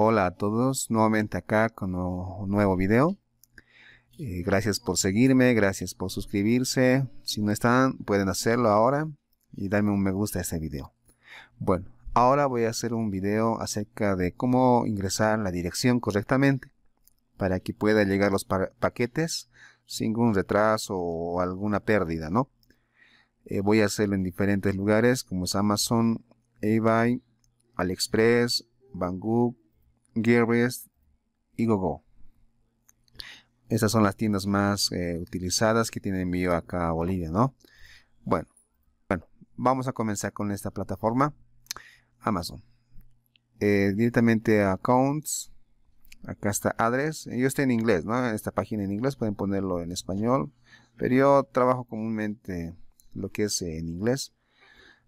Hola a todos, nuevamente acá con un nuevo video. Eh, gracias por seguirme, gracias por suscribirse. Si no están, pueden hacerlo ahora y darme un me gusta a este video. Bueno, ahora voy a hacer un video acerca de cómo ingresar la dirección correctamente para que puedan llegar los paquetes sin ningún retraso o alguna pérdida, ¿no? Eh, voy a hacerlo en diferentes lugares como es Amazon, eBay, AliExpress, Banggood, Gearbest y Gogo. Estas son las tiendas más eh, utilizadas que tienen envío acá a Bolivia, ¿no? Bueno, bueno, vamos a comenzar con esta plataforma, Amazon. Eh, directamente a Accounts, acá está Address, yo estoy en inglés, ¿no? Esta página en inglés, pueden ponerlo en español, pero yo trabajo comúnmente lo que es en inglés.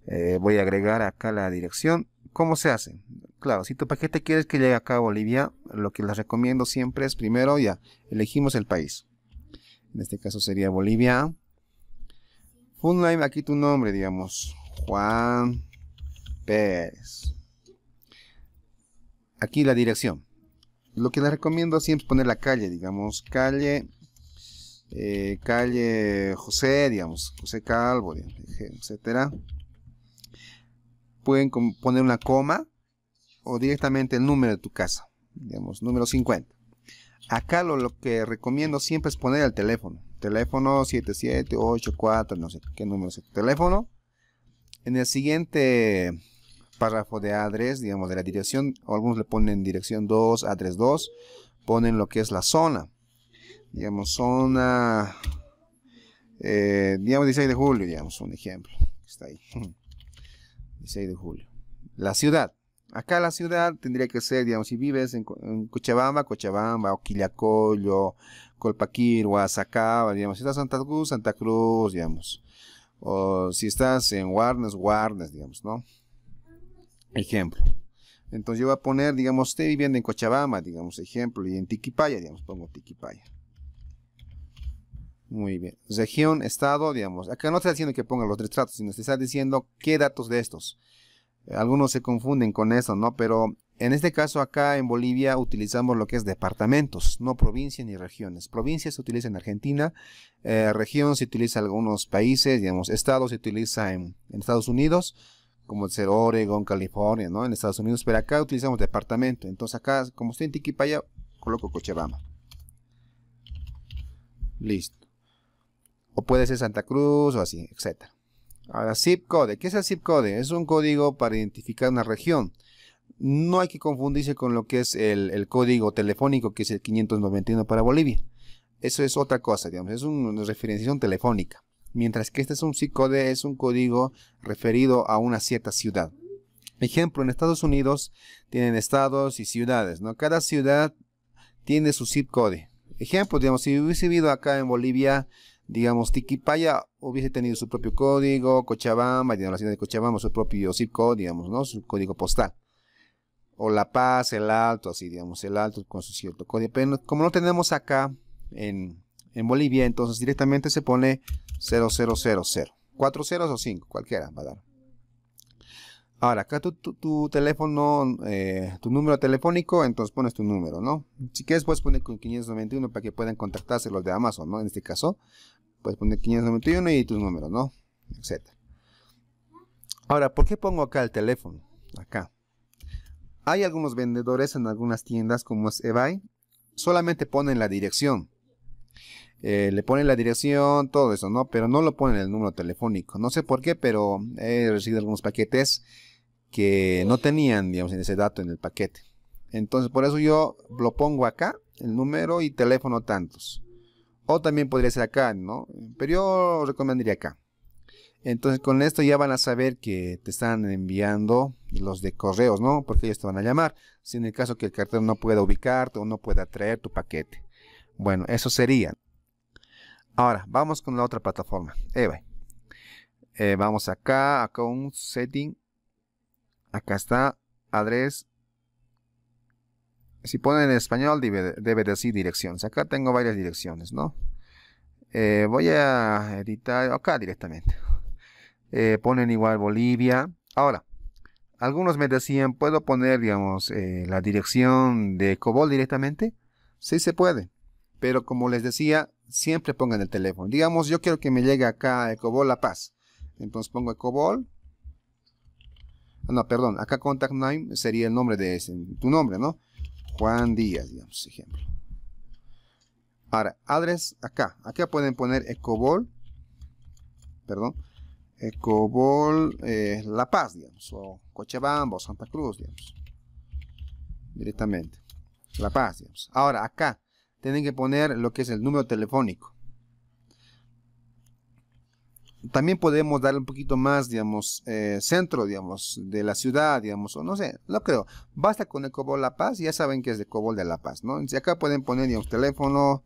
Eh, voy a agregar acá la dirección ¿Cómo se hace? Claro, si tu paquete quieres que llegue acá a Bolivia, lo que les recomiendo siempre es primero ya, elegimos el país. En este caso sería Bolivia. Full pues aquí tu nombre, digamos. Juan Pérez. Aquí la dirección. Lo que les recomiendo siempre es poner la calle, digamos, calle, eh, calle José, digamos, José Calvo, etcétera pueden poner una coma o directamente el número de tu casa, digamos, número 50. Acá lo, que recomiendo siempre es poner el teléfono, teléfono 7784, no sé qué número es el teléfono. En el siguiente párrafo de adres, digamos, de la dirección, algunos le ponen dirección 2, adres 2, ponen lo que es la zona, digamos, zona, eh, digamos, 16 de julio, digamos, un ejemplo, está ahí. 16 de julio. La ciudad. Acá la ciudad tendría que ser, digamos, si vives en, Cochabamba, Cochabamba, o Quillacollo, Colpaquirua, Sacaba, digamos, si estás en Santa Cruz, Santa Cruz, digamos. O si estás en Warnes, Warnes, digamos, ¿no? Ejemplo. Entonces yo voy a poner, digamos, usted viviendo en Cochabamba, digamos, ejemplo, y en Tiquipaya, digamos, pongo Tiquipaya. Muy bien. Región, estado, digamos. Acá no está diciendo que ponga los retratos, sino que está diciendo qué datos de estos. Eh, algunos se confunden con eso, ¿no? Pero en este caso acá en Bolivia utilizamos lo que es departamentos, no provincias ni regiones. Provincias se utiliza en Argentina, eh, región se utiliza en algunos países, digamos, estado se utiliza en, Estados Unidos, como el ser Oregon, California, ¿no? En Estados Unidos, pero acá utilizamos departamento. Entonces acá, como estoy en Tiquipaya, coloco Cochabamba. Listo o puede ser Santa Cruz o así, etc. Ahora, zip code. ¿Qué es el zip code? Es un código para identificar una región. No hay que confundirse con lo que es el, código telefónico, que es el 591 para Bolivia. Eso es otra cosa, digamos, es una referenciación telefónica. Mientras que este es un zip code, es un código referido a una cierta ciudad. Ejemplo, en Estados Unidos tienen estados y ciudades, ¿no? Cada ciudad tiene su zip code. Ejemplo, digamos, si hubiese vivido acá en Bolivia, digamos, Tiquipaya hubiese tenido su propio código, Cochabamba, digamos, la ciudad de Cochabamba, su propio zip code, digamos, ¿no? Su código postal. O La Paz, El Alto, así, digamos, El Alto con su cierto código. Pero como no tenemos acá en, Bolivia, entonces directamente se pone 0000. Cuatro ceros o cinco, cualquiera va a dar. Ahora, acá tu, teléfono, eh, tu número telefónico, entonces pones tu número, ¿no? Si quieres puedes poner con 591 para que puedan contactarse los de Amazon, ¿no? En este caso, Puedes poner 591 y tus números, ¿no? Etcétera. Ahora, ¿por qué pongo acá el teléfono? Acá. Hay algunos vendedores en algunas tiendas como es eBay, solamente ponen la dirección. Eh, le ponen la dirección, todo eso, ¿no? Pero no lo ponen el número telefónico. No sé por qué, pero he recibido algunos paquetes que no tenían, digamos, ese dato en el paquete. Entonces, por eso yo lo pongo acá, el número y teléfono tantos. O también podría ser acá, ¿no? Pero yo recomendaría acá. Entonces con esto ya van a saber que te están enviando los de correos, ¿no? Porque ellos te van a llamar. Si en el caso que el cartero no pueda ubicarte o no pueda traer tu paquete. Bueno, eso sería. Ahora, vamos con la otra plataforma. eBay. Eh, vamos acá, acá un setting. Acá está, address, si ponen en español debe, decir direcciones. Acá tengo varias direcciones, ¿no? Eh, voy a editar acá directamente. Eh, ponen igual Bolivia. Ahora, algunos me decían, ¿puedo poner, digamos, eh, la dirección de Cobol directamente? Sí se puede, pero como les decía, siempre pongan el teléfono. Digamos, yo quiero que me llegue acá Cobol La Paz. Entonces pongo Cobol. Ah, no, perdón, acá Contact Name sería el nombre de tu nombre, ¿no? Juan Díaz, digamos, ejemplo. Ahora, address acá. Acá pueden poner ecobol, perdón, ecobol eh, La Paz, digamos, o Cochabamba o Santa Cruz, digamos, directamente. La Paz, digamos. Ahora, acá tienen que poner lo que es el número telefónico también podemos darle un poquito más, digamos, eh, centro, digamos, de la ciudad, digamos, o no sé, no creo. Basta con el Cobol La Paz, ya saben que es de Cobol de La Paz, ¿no? Si acá pueden poner, digamos, teléfono,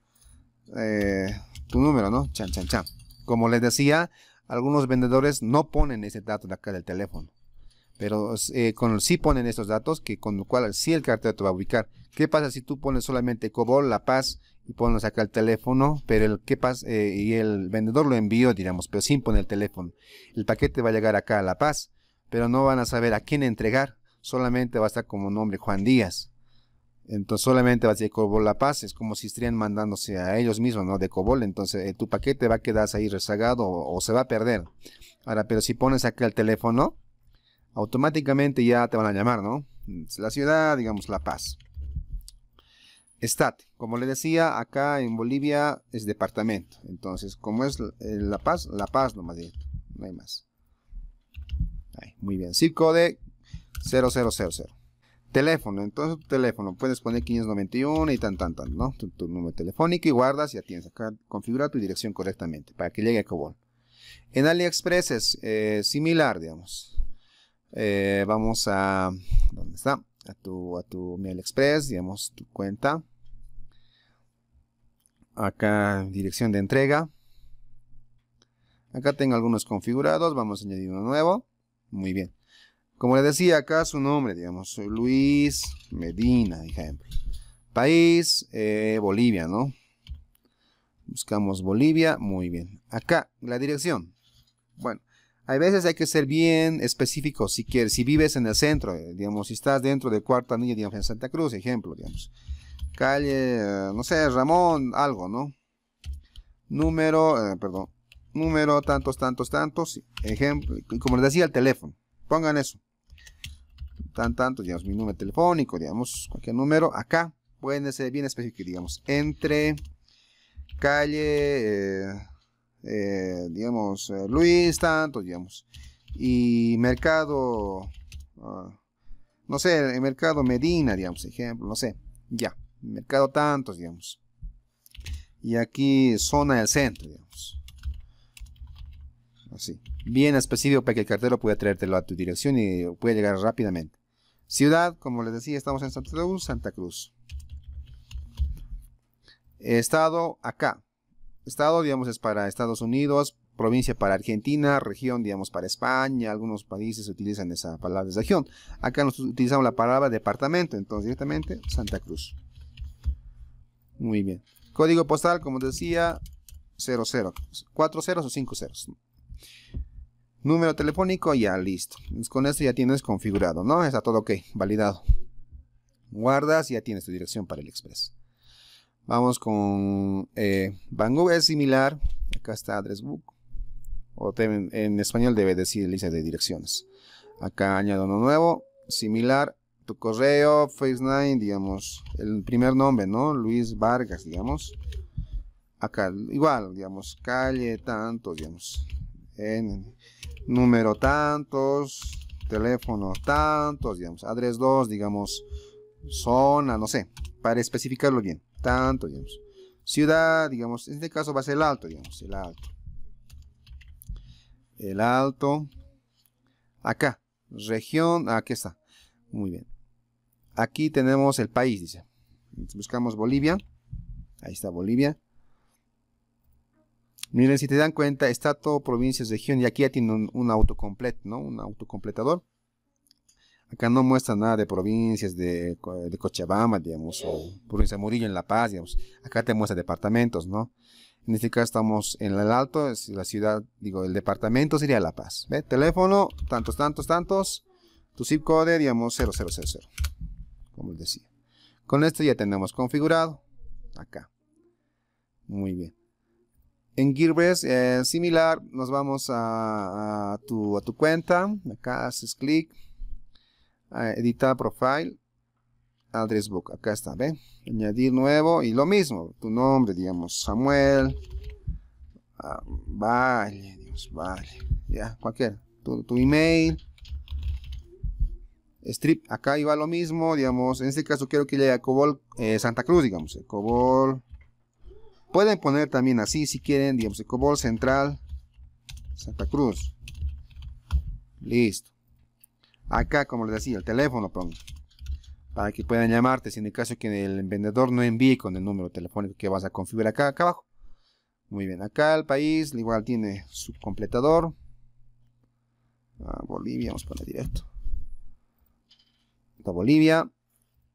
eh, tu número, ¿no? Chan, chan, chan. Como les decía, algunos vendedores no ponen ese dato de acá del teléfono, pero eh, con sí ponen estos datos, que con lo cual sí el cartel te va a ubicar. ¿Qué pasa si tú pones solamente Cobol La Paz y pones acá el teléfono, pero el que pasa eh, y el vendedor lo envió, digamos, pero sin poner el teléfono. El paquete va a llegar acá a La Paz, pero no van a saber a quién entregar, solamente va a estar como nombre Juan Díaz. Entonces solamente va a decir Cobol La Paz, es como si estuvieran mandándose a ellos mismos, ¿no? De Cobol, entonces eh, tu paquete va a quedarse ahí rezagado o, o, se va a perder. Ahora, pero si pones acá el teléfono, automáticamente ya te van a llamar, ¿no? La ciudad, digamos, La Paz. Estate, como le decía, acá en Bolivia es departamento. Entonces, como es eh, La Paz, La Paz nomás directo, no hay más. muy bien, circo de 0000. Teléfono, entonces tu teléfono, puedes poner 591 y tan tan tan, ¿no? Tu, número telefónico y guardas y tienes acá, configura tu dirección correctamente para que llegue a Cobol. En AliExpress es eh, similar, digamos. Eh, vamos a, ¿dónde está? A tu, a tu AliExpress, digamos, tu cuenta acá dirección de entrega. Acá tengo algunos configurados, vamos a añadir uno nuevo. Muy bien. Como le decía acá su nombre, digamos, Luis Medina, ejemplo. País, eh, Bolivia, ¿no? Buscamos Bolivia, muy bien. Acá, la dirección. Bueno, a veces hay que ser bien específico si quieres, si vives en el centro, eh, digamos, si estás dentro de Cuarta Niña digamos, en Santa Cruz, ejemplo, digamos. Calle, no sé, Ramón, algo, ¿no? Número, eh, perdón, número, tantos, tantos, tantos. Ejemplo, como les decía, el teléfono. Pongan eso. Tan, tanto, digamos, mi número telefónico, digamos, cualquier número. Acá pueden ser bien específicos, digamos, entre calle, eh, eh, digamos, Luis, tanto, digamos, y mercado, ah, no sé, el mercado Medina, digamos, ejemplo, no sé, ya mercado tantos, digamos. Y aquí zona del centro, digamos. Así. Bien específico para que el cartero pueda traértelo a tu dirección y pueda llegar rápidamente. Ciudad, como les decía, estamos en Santa Cruz, Santa Cruz. Estado, acá. Estado, digamos, es para Estados Unidos, provincia para Argentina, región, digamos, para España, algunos países utilizan esa palabra esa región. Acá nosotros utilizamos la palabra departamento, entonces directamente Santa Cruz. Muy bien. Código postal, como decía, 00. 40 o 50 Número telefónico, ya listo. Pues con esto ya tienes configurado, ¿no? Está todo ok, validado. Guardas ya tienes tu dirección para el Express. Vamos con eh, es similar. Acá está Address Book. O en español debe decir lista de direcciones. Acá añado uno nuevo, similar tu correo, Face9, digamos, el primer nombre, ¿no? Luis Vargas, digamos. Acá, igual, digamos, calle tanto, digamos. En, número tantos, teléfono tantos, digamos. Adres 2, digamos, zona, no sé, para especificarlo bien. Tanto, digamos. Ciudad, digamos, en este caso va a ser el alto, digamos, el alto. El alto. Acá, región, ah, aquí está. Muy bien. Aquí tenemos el país, dice. Buscamos Bolivia. Ahí está Bolivia. Miren, si te dan cuenta, está todo provincias, región, y aquí ya tiene un, auto autocomplet, ¿no? Un autocompletador. Acá no muestra nada de provincias, de, Cochabamba, digamos, o provincia de Murillo en La Paz, digamos. Acá te muestra departamentos, ¿no? En este caso estamos en el alto, es la ciudad, digo, el departamento sería La Paz. ¿Ve? Teléfono, tantos, tantos, tantos. Tu zip code, digamos, 0000 como les decía. Con esto ya tenemos configurado acá. Muy bien. En Gearbest en eh, similar, nos vamos a, tu, cuenta. Acá haces clic, ah, editar profile, address book. Acá está, ¿ve? Añadir nuevo y lo mismo. Tu nombre, digamos, Samuel. Ah, vale, Dios, vale. Ya, cualquier tu email strip, acá iba lo mismo, digamos, en este caso quiero que le a Cobol eh, Santa Cruz, digamos, eh, Cobol, pueden poner también así si quieren, digamos, eh, Cobol Central, Santa Cruz, listo, acá como les decía, el teléfono pongo, para que puedan llamarte, si en el caso que el vendedor no envíe con el número telefónico que vas a configurar acá, acá abajo, muy bien, acá el país, igual tiene su completador, ah, Bolivia, vamos a poner directo, Bolivia,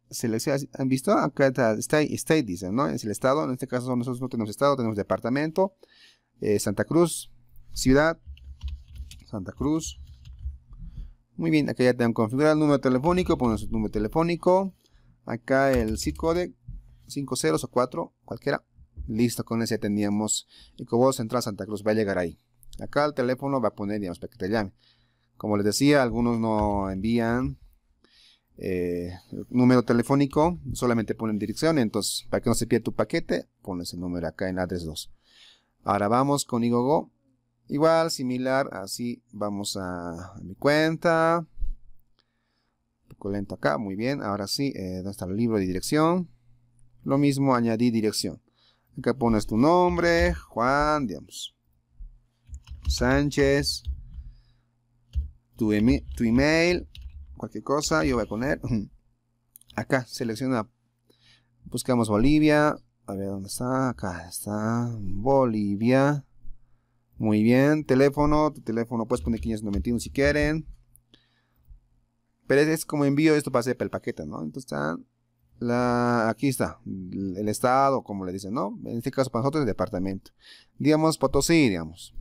selección, ¿han visto? Acá está state, dicen, ¿no? Es el estado, en este caso nosotros no tenemos estado, tenemos departamento, eh, Santa Cruz, ciudad, Santa Cruz. Muy bien, acá ya tengo configurado el número telefónico, ponemos el número telefónico, acá el zip code, 5 o 4, cualquiera. Listo, con ese teníamos vos Central Santa Cruz, va a llegar ahí. Acá el teléfono va a poner, digamos, para que te llame. Como les decía, algunos no envían eh, número telefónico, solamente ponen dirección, entonces para que no se pierda tu paquete, pones el número acá en Address 2. Ahora vamos con Igogo, igual, similar, así vamos a, mi cuenta, un poco lento acá, muy bien, ahora sí, eh, está el libro de dirección? Lo mismo, añadí dirección. Acá pones tu nombre, Juan, digamos, Sánchez, tu, tu email cualquier cosa, yo voy a poner acá, selecciona, buscamos Bolivia, a ver dónde está, acá está, Bolivia, muy bien, teléfono, tu teléfono puedes poner 591 si quieren, pero es como envío, esto para el paquete, ¿no? Entonces la, aquí está, el estado, como le dicen, ¿no? En este caso para nosotros el departamento. Digamos Potosí, digamos.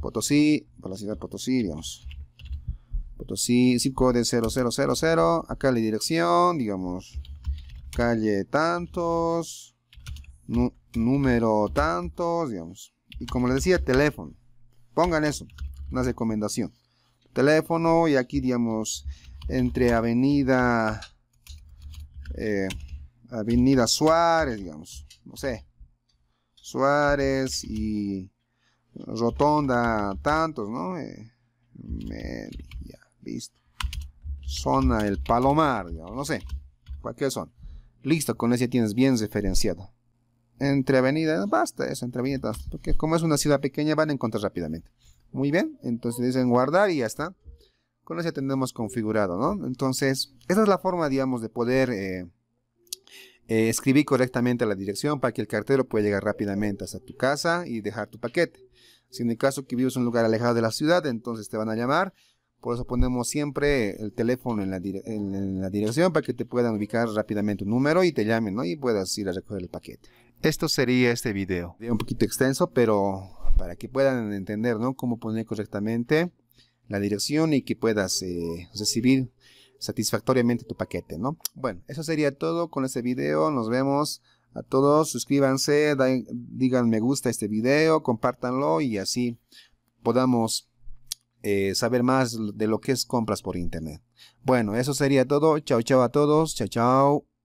Potosí, para la ciudad Potosí, digamos. 5 de 0000, acá la dirección, digamos, calle tantos, número tantos, digamos. Y como les decía, teléfono. Pongan eso, una recomendación. Teléfono y aquí, digamos, entre avenida, eh, avenida Suárez, digamos, no sé. Suárez y Rotonda, tantos, ¿no? Eh, Listo. Zona El Palomar, digamos, no sé. Cualquier zona. Listo, con ese tienes bien referenciado. Entre avenidas, basta eso, entre avenidas, porque como es una ciudad pequeña van a encontrar rápidamente. Muy bien, entonces dicen guardar y ya está. Con eso ya tenemos configurado, ¿no? Entonces, esa es la forma, digamos, de poder eh, eh, escribir correctamente la dirección para que el cartero pueda llegar rápidamente hasta tu casa y dejar tu paquete. Si en el caso que vives en un lugar alejado de la ciudad, entonces te van a llamar por eso ponemos siempre el teléfono en la, dirección para que te puedan ubicar rápidamente un número y te llamen, ¿no? Y puedas ir a recoger el paquete. Esto sería este video. Un poquito extenso, pero para que puedan entender, ¿no? Cómo poner correctamente la dirección y que puedas eh, recibir satisfactoriamente tu paquete, ¿no? Bueno, eso sería todo con este video. Nos vemos a todos. Suscríbanse, digan me gusta a este video, compártanlo y así podamos eh, saber más de lo que es compras por internet. Bueno, eso sería todo. Chao, chao a todos. Chao, chao.